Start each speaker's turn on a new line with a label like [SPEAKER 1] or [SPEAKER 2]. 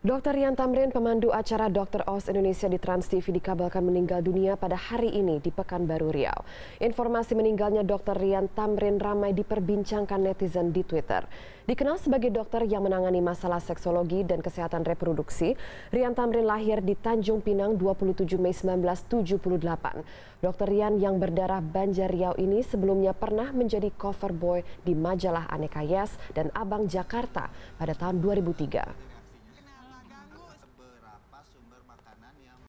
[SPEAKER 1] Dokter Rian Tamrin, pemandu acara Dokter Oz Indonesia di Trans TV dikabarkan meninggal dunia pada hari ini di Pekanbaru Riau. Informasi meninggalnya Dokter Rian Tamrin ramai diperbincangkan netizen di Twitter. Dikenal sebagai dokter yang menangani masalah seksologi dan kesehatan reproduksi, Rian Tamrin lahir di Tanjung Pinang 27 Mei 1978. Dokter Rian yang berdarah Banjar Riau ini sebelumnya pernah menjadi cover boy di majalah Aneka Yes dan Abang Jakarta pada tahun 2003.